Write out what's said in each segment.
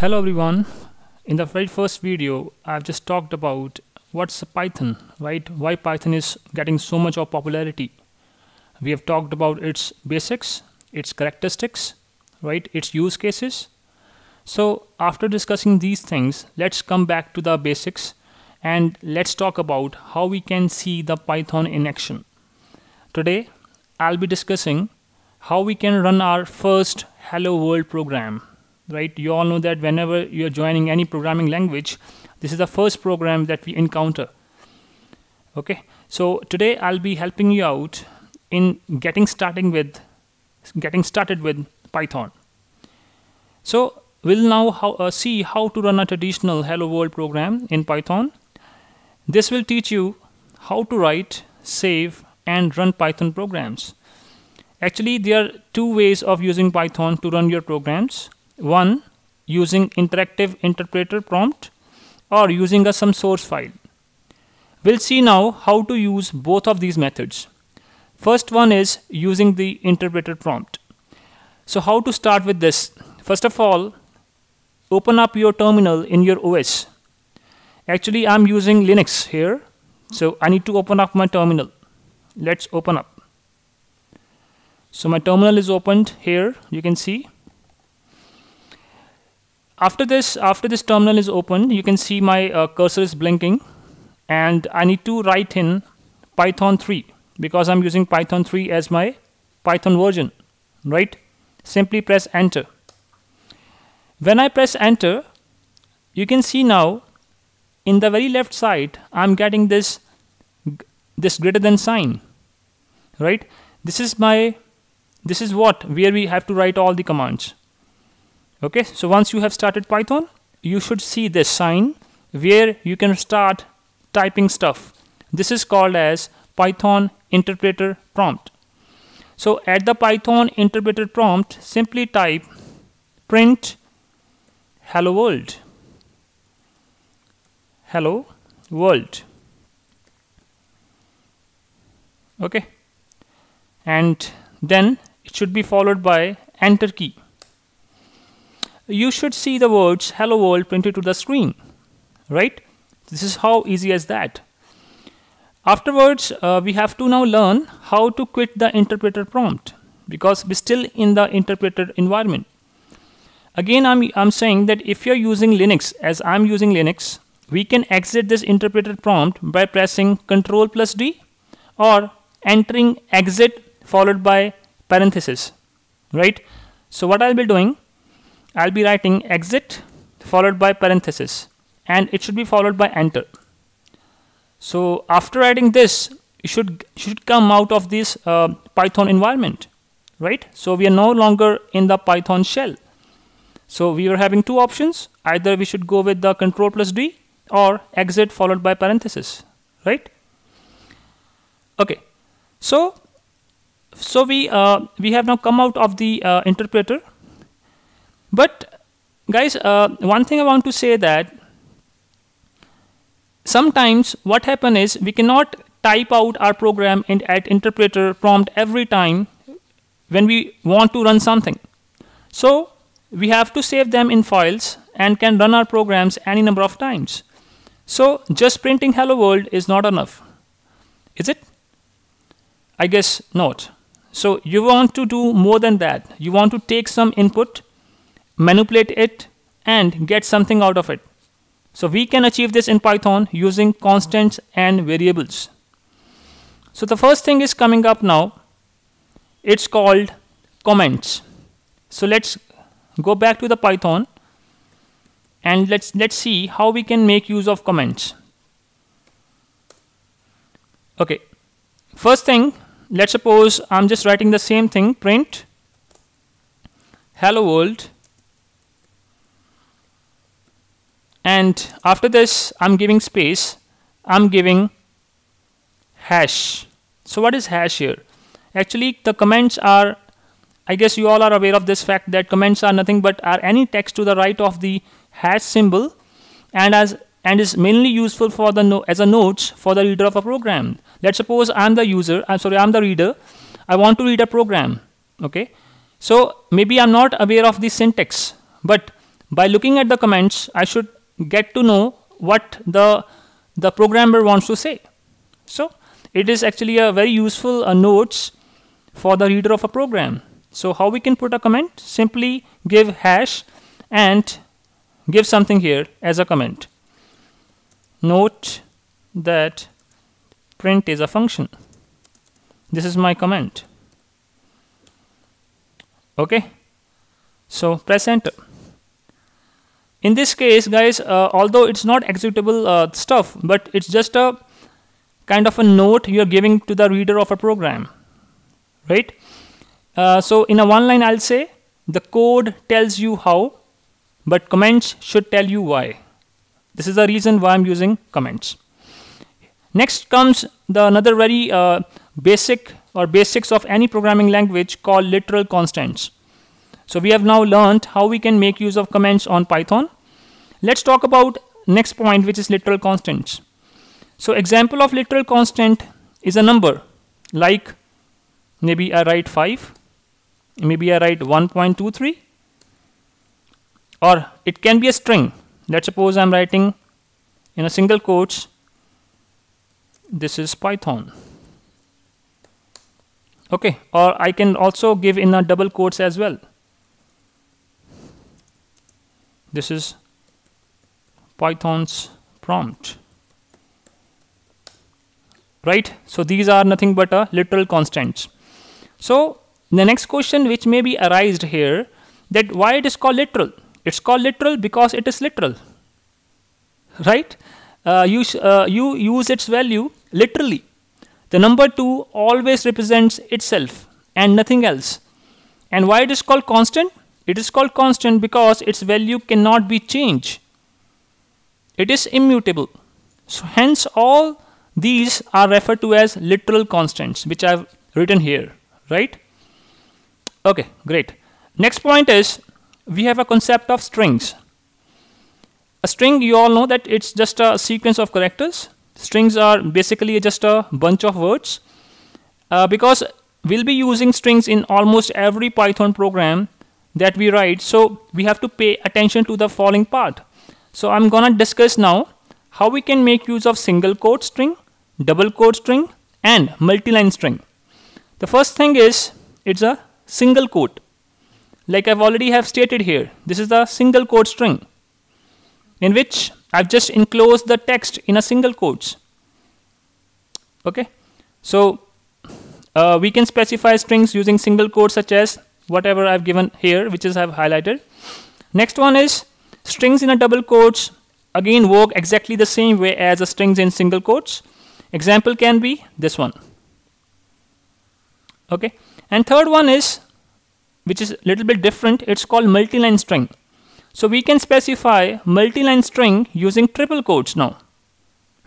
Hello everyone. In the very first video, I've just talked about what's Python, right? Why Python is getting so much of popularity. We have talked about its basics, its characteristics, right? Its use cases. So after discussing these things, let's come back to the basics and let's talk about how we can see the Python in action. Today, I'll be discussing how we can run our first Hello World program right? You all know that whenever you're joining any programming language, this is the first program that we encounter. Okay, so today I'll be helping you out in getting starting with getting started with Python. So we'll now how, uh, see how to run a traditional hello world program in Python. This will teach you how to write, save and run Python programs. Actually, there are two ways of using Python to run your programs. One, using interactive interpreter prompt or using a some source file. We'll see now how to use both of these methods. First one is using the interpreter prompt. So how to start with this? First of all, open up your terminal in your OS. Actually, I'm using Linux here. So I need to open up my terminal. Let's open up. So my terminal is opened here, you can see after this after this terminal is open you can see my uh, cursor is blinking and I need to write in Python 3 because I'm using Python 3 as my Python version right simply press enter when I press enter you can see now in the very left side I'm getting this this greater than sign right this is my this is what where we have to write all the commands okay so once you have started python you should see this sign where you can start typing stuff this is called as python interpreter prompt so at the python interpreter prompt simply type print hello world hello world okay and then it should be followed by enter key you should see the words hello world printed to the screen, right? This is how easy as that. Afterwards, uh, we have to now learn how to quit the interpreter prompt because we're still in the interpreter environment. Again, I'm, I'm saying that if you're using Linux, as I'm using Linux, we can exit this interpreter prompt by pressing Control plus D or entering exit followed by parenthesis, right? So what I'll be doing, I'll be writing exit followed by parenthesis and it should be followed by enter. So after writing this, it should, should come out of this uh, Python environment, right? So we are no longer in the Python shell. So we were having two options. Either we should go with the control plus D or exit followed by parenthesis, right? Okay, so so we uh, we have now come out of the uh, interpreter but guys, uh, one thing I want to say that sometimes what happen is we cannot type out our program and at interpreter prompt every time when we want to run something. So we have to save them in files and can run our programs any number of times. So just printing hello world is not enough. Is it? I guess not. So you want to do more than that. You want to take some input manipulate it and get something out of it. So we can achieve this in Python using constants and variables. So the first thing is coming up now. It's called comments. So let's go back to the Python and let's let's see how we can make use of comments. Okay. First thing, let's suppose I'm just writing the same thing print hello world and after this I'm giving space I'm giving hash so what is hash here actually the comments are I guess you all are aware of this fact that comments are nothing but are any text to the right of the hash symbol and as and is mainly useful for the no, as a notes for the reader of a program let's suppose I'm the user I'm sorry I'm the reader I want to read a program okay so maybe I'm not aware of the syntax but by looking at the comments I should get to know what the, the programmer wants to say. So it is actually a very useful uh, notes for the reader of a program. So how we can put a comment? Simply give hash and give something here as a comment. Note that print is a function. This is my comment. Okay. So press enter in this case guys uh, although it's not executable uh, stuff but it's just a kind of a note you're giving to the reader of a program right uh, so in a one line I'll say the code tells you how but comments should tell you why this is the reason why I'm using comments next comes the another very uh, basic or basics of any programming language called literal constants so we have now learned how we can make use of comments on Python. Let's talk about next point which is literal constants. So example of literal constant is a number like maybe I write 5, maybe I write 1.23 or it can be a string. Let's suppose I'm writing in a single quotes this is Python okay or I can also give in a double quotes as well this is python's prompt right so these are nothing but a uh, literal constants so the next question which may be arised here that why it is called literal it's called literal because it is literal right uh, you, uh, you use its value literally the number 2 always represents itself and nothing else and why it is called constant it is called constant because its value cannot be changed. It is immutable. So hence all these are referred to as literal constants which I have written here, right? Okay, great. Next point is we have a concept of strings. A string you all know that it's just a sequence of characters. Strings are basically just a bunch of words. Uh, because we'll be using strings in almost every Python program that we write so we have to pay attention to the following part so i'm gonna discuss now how we can make use of single quote string double quote string and multi-line string the first thing is it's a single quote like i've already have stated here this is the single quote string in which i've just enclosed the text in a single quotes okay so uh, we can specify strings using single quotes such as whatever I've given here, which is I've highlighted. Next one is strings in a double quotes again work exactly the same way as the strings in single quotes. Example can be this one. Okay, and third one is which is a little bit different, it's called multi-line string. So we can specify multi-line string using triple quotes now.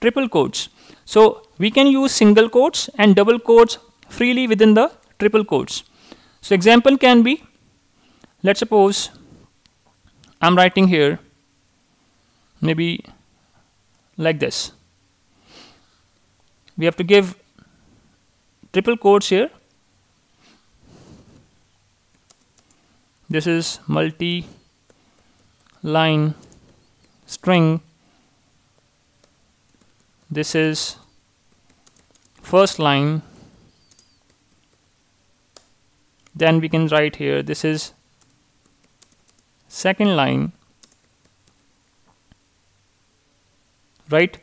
Triple quotes. So we can use single quotes and double quotes freely within the triple quotes. So example can be, let's suppose I'm writing here, maybe like this. We have to give triple quotes here. This is multi line string. This is first line then we can write here this is second line right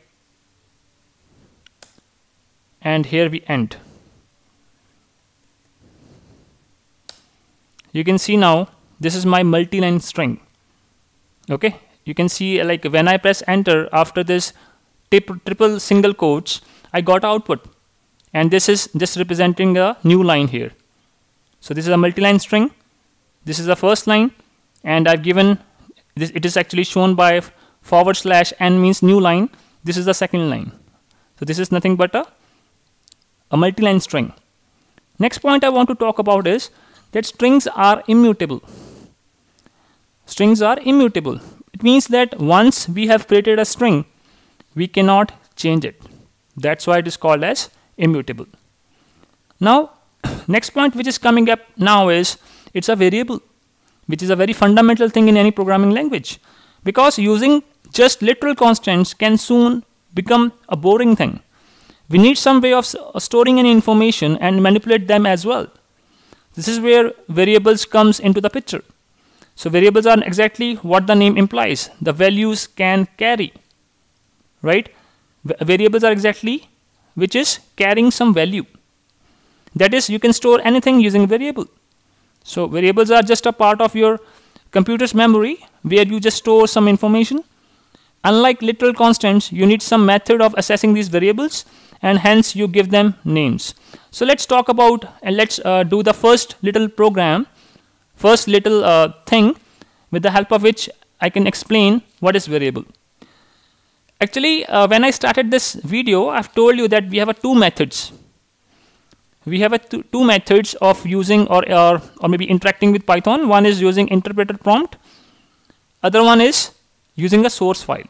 and here we end you can see now this is my multi-line string okay you can see like when I press enter after this triple single quotes I got output and this is just representing a new line here so this is a multi-line string. This is the first line and I've given this, it is actually shown by forward slash n means new line. This is the second line. So this is nothing but a, a multi-line string. Next point I want to talk about is that strings are immutable. Strings are immutable. It means that once we have created a string, we cannot change it. That's why it is called as immutable. Now, Next point which is coming up now is it's a variable, which is a very fundamental thing in any programming language. Because using just literal constants can soon become a boring thing. We need some way of uh, storing any information and manipulate them as well. This is where variables comes into the picture. So variables are exactly what the name implies. The values can carry, right? V variables are exactly which is carrying some value. That is, you can store anything using variable. So variables are just a part of your computer's memory where you just store some information. Unlike literal constants, you need some method of assessing these variables and hence you give them names. So let's talk about and let's uh, do the first little program, first little uh, thing with the help of which I can explain what is variable. Actually, uh, when I started this video, I've told you that we have two methods we have a two methods of using or, or or maybe interacting with python one is using interpreter prompt other one is using a source file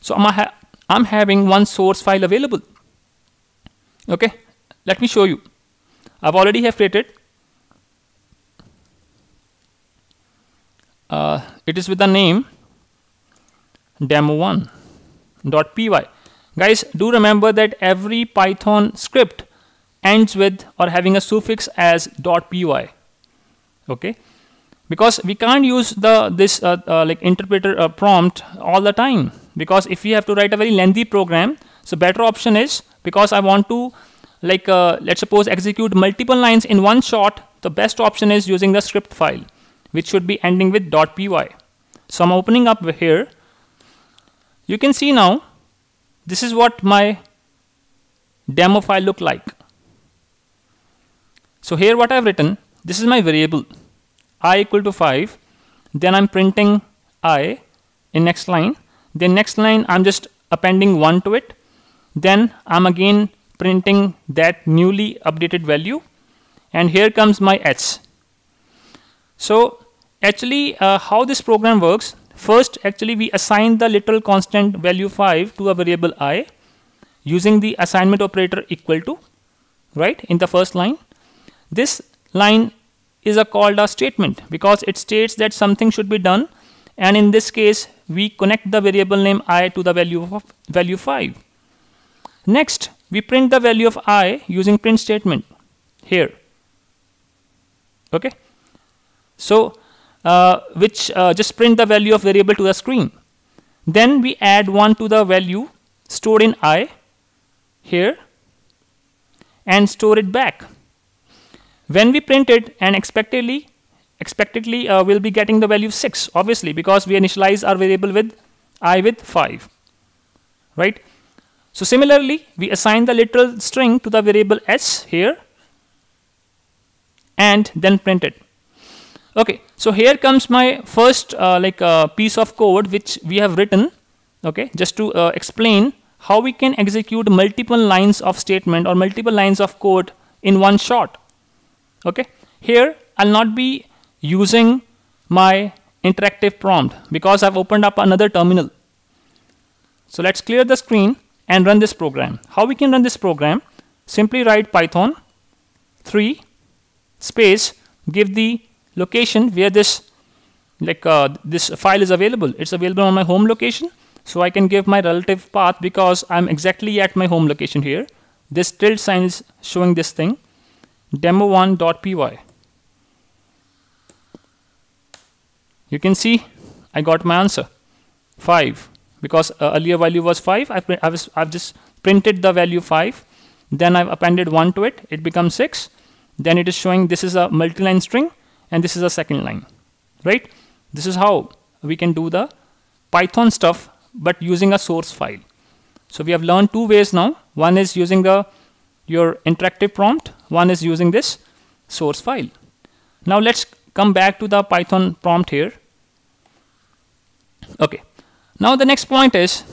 so i'm, ha I'm having one source file available okay let me show you i've already have created uh, it is with the name demo1.py guys do remember that every python script ends with or having a suffix as .py. Okay, because we can't use the this uh, uh, like interpreter uh, prompt all the time because if we have to write a very lengthy program, so better option is because I want to like uh, let's suppose execute multiple lines in one shot. The best option is using the script file, which should be ending with .py. So I'm opening up here. You can see now, this is what my demo file look like. So here what I've written, this is my variable i equal to 5, then I'm printing i in next line, then next line I'm just appending 1 to it, then I'm again printing that newly updated value and here comes my h. So actually uh, how this program works, first actually we assign the literal constant value 5 to a variable i using the assignment operator equal to, right, in the first line. This line is a called a statement because it states that something should be done and in this case we connect the variable name i to the value of value 5. Next we print the value of i using print statement here. Okay. So uh, which uh, just print the value of variable to the screen. Then we add 1 to the value stored in i here and store it back when we print it and expectedly, expectedly uh, we'll be getting the value 6 obviously because we initialize our variable with i with 5 right so similarly we assign the literal string to the variable s here and then print it okay so here comes my first uh, like uh, piece of code which we have written okay just to uh, explain how we can execute multiple lines of statement or multiple lines of code in one shot okay here I'll not be using my interactive prompt because I've opened up another terminal so let's clear the screen and run this program how we can run this program simply write python 3 space give the location where this like uh, this file is available it's available on my home location so I can give my relative path because I'm exactly at my home location here this tilde sign is showing this thing demo1.py. You can see I got my answer 5 because uh, earlier value was 5. I've, I've, I've just printed the value 5, then I've appended 1 to it, it becomes 6. Then it is showing this is a multi line string and this is a second line, right? This is how we can do the Python stuff but using a source file. So we have learned two ways now. One is using the your interactive prompt. One is using this source file. Now let's come back to the Python prompt here. Okay. Now the next point is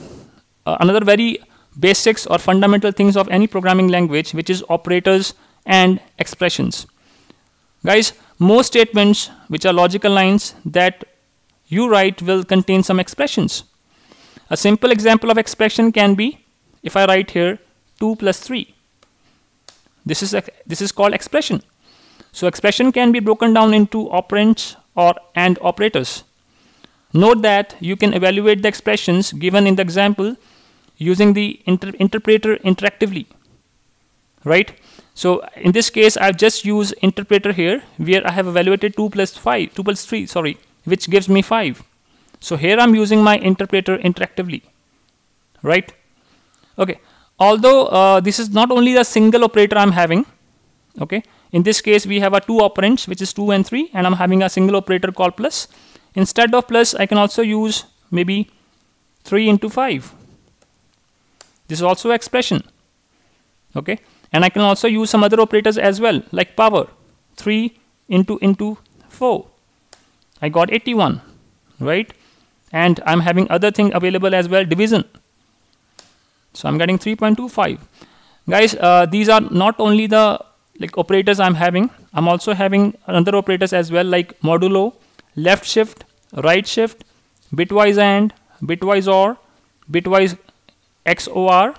uh, another very basics or fundamental things of any programming language, which is operators and expressions. Guys, most statements which are logical lines that you write will contain some expressions. A simple example of expression can be if I write here 2 plus 3. This is, this is called expression. So expression can be broken down into operands or AND operators. Note that you can evaluate the expressions given in the example using the inter interpreter interactively, right? So in this case, I've just used interpreter here where I have evaluated 2 plus 5, 2 plus 3, sorry, which gives me 5. So here I'm using my interpreter interactively, right? Okay, although uh, this is not only the single operator I'm having okay in this case we have a two operands which is 2 and 3 and I'm having a single operator called plus instead of plus I can also use maybe 3 into 5 this is also expression okay and I can also use some other operators as well like power 3 into into 4 I got 81 right and I'm having other thing available as well division so I'm getting 3.25. Guys, uh, these are not only the like operators I'm having, I'm also having other operators as well like modulo, left shift, right shift, bitwise AND, bitwise OR, bitwise XOR,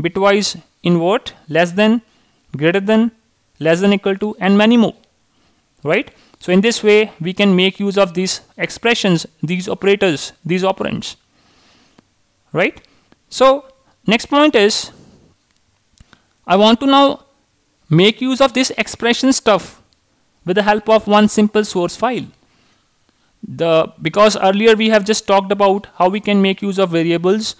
bitwise invert, less than, greater than, less than equal to and many more, right? So in this way, we can make use of these expressions, these operators, these operands, right? So Next point is I want to now make use of this expression stuff with the help of one simple source file. The because earlier we have just talked about how we can make use of variables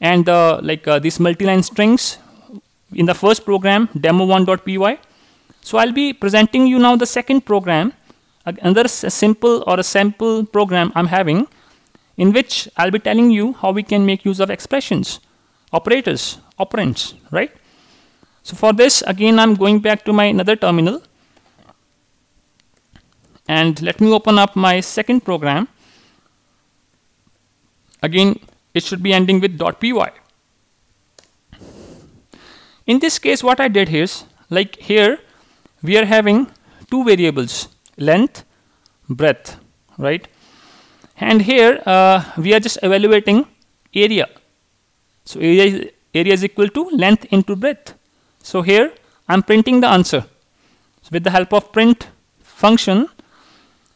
and the like uh, these multi-line strings in the first program demo1.py. So I'll be presenting you now the second program, another simple or a sample program I'm having in which I'll be telling you how we can make use of expressions operators, operands, right? So for this, again, I'm going back to my another terminal. And let me open up my second program. Again, it should be ending with .py. In this case, what I did is, like here, we are having two variables, length, breadth, right? And here, uh, we are just evaluating area so area is, area is equal to length into breadth. So here I am printing the answer. So with the help of print function,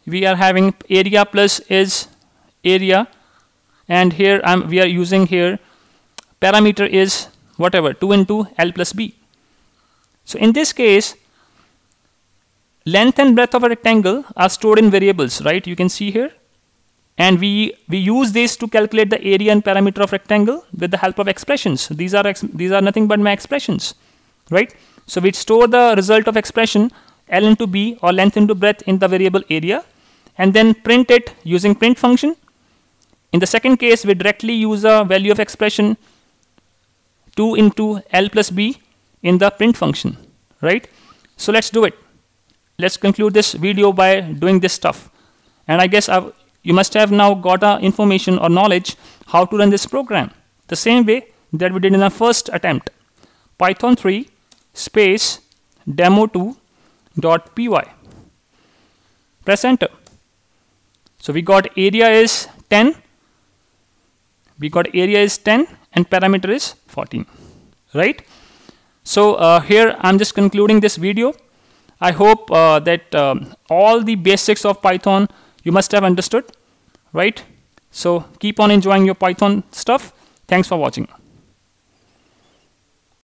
we are having area plus is area and here I'm, we are using here parameter is whatever 2 into L plus B. So in this case, length and breadth of a rectangle are stored in variables, right? You can see here and we, we use this to calculate the area and parameter of rectangle with the help of expressions. These are, these are nothing but my expressions, right? So we store the result of expression L into B or length into breadth in the variable area and then print it using print function. In the second case, we directly use a value of expression 2 into L plus B in the print function, right? So let's do it. Let's conclude this video by doing this stuff. And I guess I've you must have now got a information or knowledge how to run this program. The same way that we did in our first attempt. Python 3 space demo2.py. Press enter. So we got area is 10. We got area is 10 and parameter is 14, right? So uh, here I'm just concluding this video. I hope uh, that um, all the basics of Python you must have understood, right? So keep on enjoying your Python stuff. Thanks for watching.